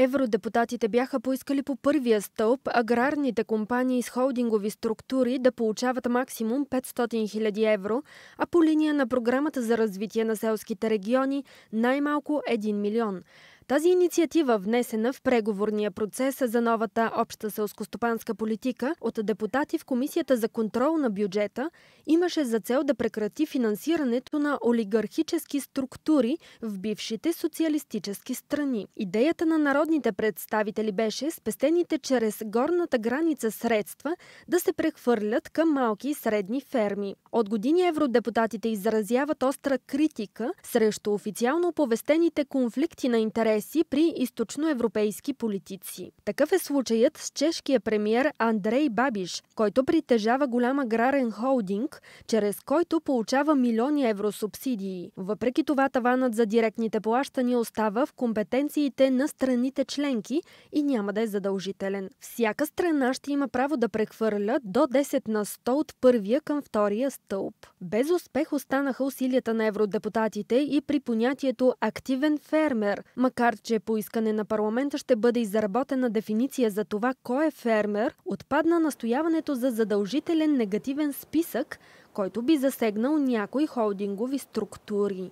Евродепутатите бяха поискали по първия стълб аграрните компании с холдингови структури да получават максимум 500 000 евро, а по линия на програмата за развитие на селските региони най-малко 1 милион. Тази инициатива, внесена в преговорния процес за новата обща селскостопанска политика от депутати в Комисията за контрол на бюджета, имаше за цел да прекрати финансирането на олигархически структури в бившите социалистически страни. Идеята на народните представители беше спестените чрез горната граница средства да се прехвърлят към малки и средни ферми. От години евродепутатите изразяват остра критика срещу официално оповестените конфликти на интереси интереси при източноевропейски политици. Такъв е случаят с чешкия премьер Андрей Бабиш, който притежава голям аграрен холдинг, чрез който получава милиони евро субсидии. Въпреки това таванът за директните плащания остава в компетенциите на страните членки и няма да е задължителен. Всяка страна ще има право да прехвърля до 10 на 100 от първия към втория стълб. Без успех останаха усилията на евродепутатите и при понятието активен фермер, макар Макар, че по искане на парламента ще бъде изработена дефиниция за това кой е фермер, отпадна настояването за задължителен негативен списък, който би засегнал някои холдингови структури.